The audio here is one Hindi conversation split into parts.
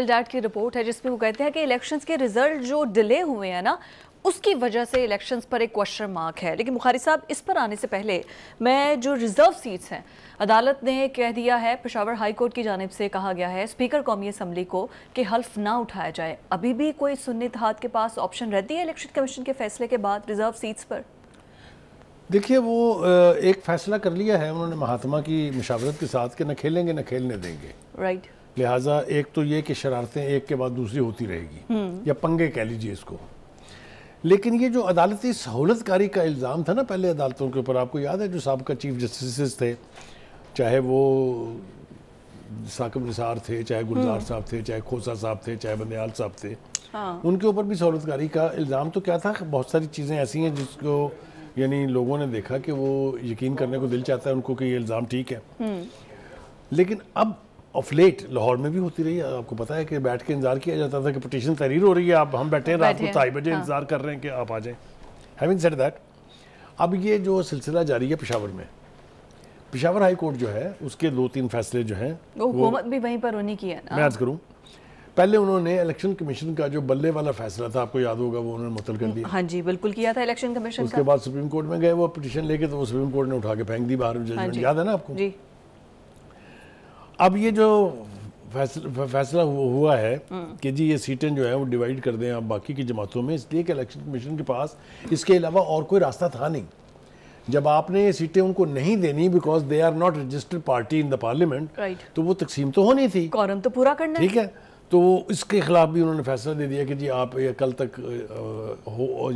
डैट की रिपोर्ट है जिसमें वो कहते हैं कि इलेक्शंस के रिजल्ट जो डिले हुए हैं ना उसकी वजह से इलेक्शंस पर एक क्वेश्चन मार्क है लेकिन बुखारी साहब इस पर आने से पहले मैं जो रिजर्व सीट्स हैं अदालत ने कह दिया है पेशावर हाई कोर्ट की जानब से कहा गया है स्पीकर कौमी असम्बली को कि हल्फ ना उठाया जाए अभी भी कोई सुन्नी हाथ के पास ऑप्शन रहती है इलेक्शन कमीशन के फैसले के बाद रिजर्व सीट्स पर देखिए वो एक फैसला कर लिया है उन्होंने महात्मा की मशावरत के साथ कि न खेलेंगे न खेलने देंगे राइट right. लिहाजा एक तो ये कि शरारतें एक के बाद दूसरी होती रहेगी हम्म। या पंगे कह लीजिए इसको लेकिन ये जो अदालती सहूलतकारी का इल्ज़ाम था ना पहले अदालतों के ऊपर आपको याद है जो सबका चीफ जस्टिस थे चाहे वो साकब निसार थे चाहे गुलजार हम्म। साहब थे चाहे खोसा साहब थे चाहे बंदयाल साहब थे हाँ। उनके ऊपर भी सहूलतकारी का इल्ज़ाम तो क्या था बहुत सारी चीज़ें ऐसी हैं जिसको यानी लोगों ने देखा कि वो यकीन करने को दिल चाहता है उनको कि ये इल्ज़ाम ठीक है हम्म। लेकिन अब ऑफ लेट लाहौर में भी होती रही है आपको पता है कि बैठ के इंतजार किया जाता था कि पटिशन तहरीर हो रही है आप हम बैठे हैं रात को ढाई बजे हाँ। इंतजार कर रहे हैं कि आप आ जाएं हैविंग सेड दैट अब ये जो सिलसिला जारी है पिशावर में पिशावर हाई कोर्ट जो है उसके दो तीन फैसले जो हैं हुकूमत भी वहीं पर होने की है ना मैं अर्ज करूँ पहले उन्होंने इलेक्शन कमीशन का जो बल्ले वाला फैसला था आपको याद होगा वो उन्होंने मुतल कर दिया हाँ जी बिल्कुल किया था इलेक्शन कमीशन उसके बाद सुप्रीम कोर्ट में गए वो पिटिशन लेके तो वो सुप्रीम कोर्ट ने उठा के फेंक दी बाहर हाँ जजमेंट याद है ना आपको जी अब ये जो फैसला फैसला हुआ है कि जी ये सीटें जो है वो डिवाइड कर दें आप बाकी की जमातों में इसलिए कि इलेक्शन कमीशन के पास इसके अलावा और कोई रास्ता था नहीं जब आपने ये सीटें उनको नहीं देनी because they are not registered party in the parliament तो वो तकसीम तो होनी थी कॉरम तो पूरा करना ठीक है तो इसके खिलाफ भी उन्होंने फैसला दे दिया कि जी आप ये कल तक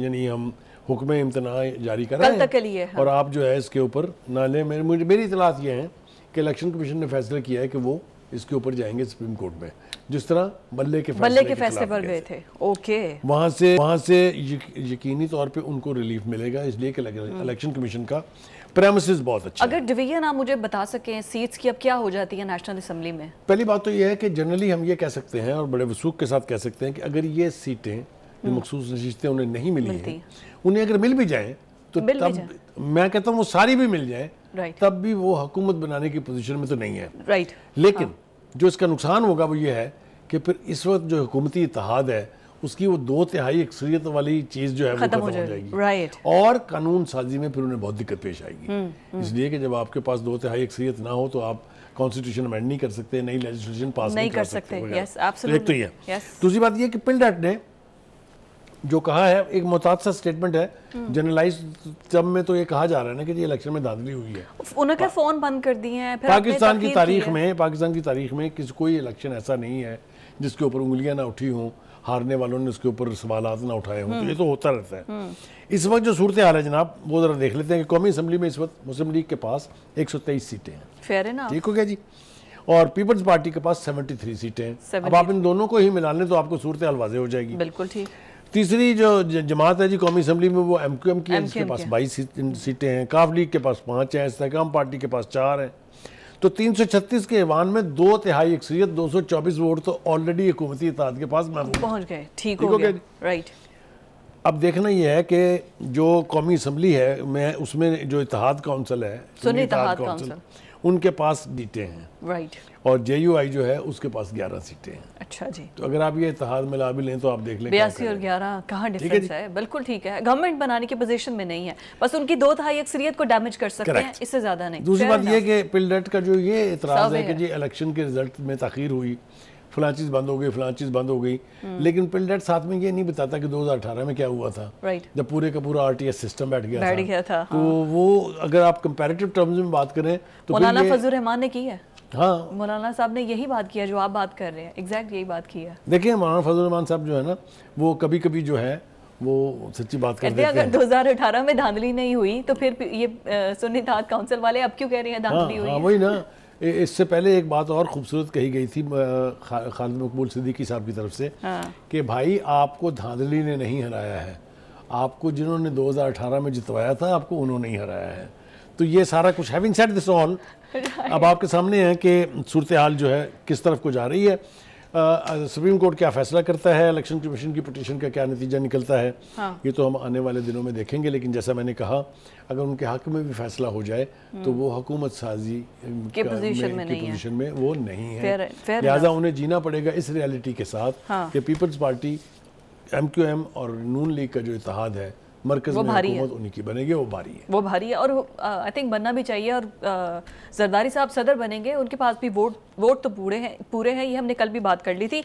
यानी हम हुक्म इम्तना जारी कर रहे हैं हाँ। और आप जो है इसके ऊपर ना लें मेरी मेरी इतलात ये है कि इलेक्शन कमीशन ने फैसला किया है कि वो इसके ऊपर जाएंगे सुप्रीम कोर्ट में जिस तरह बल्ले के फैसले के, फैसले पर गए थे ओके वहाँ से वहाँ से यकीनी तौर पे उनको रिलीफ मिलेगा इसलिए कि इलेक्शन हम्म। कमीशन का प्रेमिसेस बहुत अच्छा अगर डिवीजन आप मुझे बता सके सीट्स की अब क्या हो जाती है नेशनल असेंबली में पहली बात तो यह है कि जनरली हम ये कह सकते हैं और बड़े वसूख के साथ कह सकते हैं कि अगर ये सीटें जो हम्म। मखसूस नशीतें उन्हें नहीं मिली हैं उन्हें अगर मिल भी जाए तो तब मैं कहता हूँ वो सारी भी मिल जाए right. तब भी वो हुकूमत बनाने की पोजीशन में तो नहीं है right. लेकिन हाँ. जो इसका नुकसान होगा वो ये है कि फिर इस वक्त जो हुकूमती इतिहाद है उसकी वो दो तिहाई अक्सरियत वाली चीज़ जो है वो खत्म हो जाएगी right. और कानून साजी में फिर उन्हें बहुत दिक्कत पेश आएगी हम्म, हम्म। इसलिए कि जब आपके पास दो तिहाई अक्सरियत ना हो तो आप कॉन्स्टिट्यूशन अमेंड नहीं कर सकते नई लेजिस्लेशन पास नहीं, कर सकते तो तो दूसरी बात यह कि पिल ने जो कहा है एक मुतासर स्टेटमेंट है जनरलाइज जब में तो ये कहा जा रहा है ना कि इलेक्शन में धांधली हुई है उन्होंने फोन बंद कर दिए हैं पाकिस्तान की तारीख में पाकिस्तान की तारीख में किसी कोई इलेक्शन ऐसा नहीं है जिसके ऊपर उंगलियां ना उठी हों हारने वालों ने उसके ऊपर सवाल ना उठाए हों तो ये हम्म। तो होता रहता है हम्म। इस वक्त जो सूरत हाल है जनाब वो ज़रा देख लेते हैं कि कौमी असम्बली में इस वक्त मुस्लिम लीग के पास एक सौ तेईस सीटें हैं ठीक हो गया जी और पीपल्स पार्टी के पास सेवेंटी थ्री सीटें हैं अब आप इन दोनों को ही मिला लें तो आपको सूरत हाल वाजे हो जाएगी बिल्कुल ठीक तीसरी जो जमात है जी कौमी असम्बली में वो एम क्यू एम की है जिसके पास बाईस सीटें हैं काफ लीग के पास पाँच हैं इस्तेकाम पार्टी के पास चार हैं तो 336 के ऐवान में दो तिहाई अक्सरियत 224 वोट तो ऑलरेडी हुकूमती इतिहाद के पास पहुंच गए ठीक हो गया राइट अब देखना यह है कि जो कौमी असम्बली है मैं उसमें जो इतिहाद काउंसिल है सुनी इतिहाद काउंसिल उनके पास सीटें हैं राइट और जे जो है उसके पास ग्यारह सीटें हैं अच्छा जी तो अगर आप ये इतिहाद मिला भी लें तो आप देख लें बयासी और ग्यारह कहाँ डिफरेंस है बिल्कुल ठीक है गवर्नमेंट बनाने की पोजीशन में नहीं है बस उनकी दो तिहाई अक्सरियत को डैमेज कर सकते हैं इससे ज्यादा नहीं दूसरी बात यह कि पिलडट का जो ये इतराज है कि जी इलेक्शन के रिजल्ट में तखीर हुई फला चीज़ बंद हो गई फला चीज़ बंद हो गई हम्म। लेकिन पिलडेट साथ में ये नहीं बताता कि 2018 में क्या हुआ था right. जब पूरे का पूरा आरटीएस सिस्टम बैठ गया बैठ गया था तो हाँ। वो अगर आप कंपैरेटिव टर्म्स में बात करें तो मौलाना फजल रहमान ने की है हाँ मौलाना साहब ने यही बात किया जो आप बात कर रहे हैं एग्जैक्ट यही बात की है देखिए मौलाना फजल रहमान साहब जो है ना वो कभी कभी जो है वो सच्ची बात कर अगर 2018 में धांधली नहीं हुई तो फिर ये सुन्नी काउंसिल वाले अब क्यों कह रहे हैं धांधली हाँ, हुई हाँ, है? वही ना इससे पहले एक बात और खूबसूरत कही गई थी खालिद मकबूल सिद्दीकी साहब की तरफ से हाँ। कि भाई आपको धांधली ने नहीं हराया है आपको जिन्होंने 2018 में जितवाया था आपको उन्होंने ही हराया है तो ये सारा कुछ हैविंग सेट दिस ऑल अब आपके सामने है कि सूरत हाल जो है किस तरफ को जा रही है सुप्रीम कोर्ट क्या फैसला करता है इलेक्शन कमीशन की पटिशन का क्या नतीजा निकलता है हाँ। ये तो हम आने वाले दिनों में देखेंगे लेकिन जैसा मैंने कहा अगर उनके हक में भी फैसला हो जाए हम्म। तो वो हकूमत साजी के पोजीशन में, में, में, में वो नहीं है लिहाजा उन्हें जीना पड़ेगा इस रियलिटी के साथ हाँ। कि people's party M Q M और नून लीग का जो इतिहाद है मरकज वो भारी है। उन्हीं की बनेगी वो भारी है वो भारी है और आई थिंक बनना भी चाहिए और जरदारी साहब सदर बनेंगे उनके पास भी वोट वोट तो पूरे हैं पूरे हैं ये हमने कल भी बात कर ली थी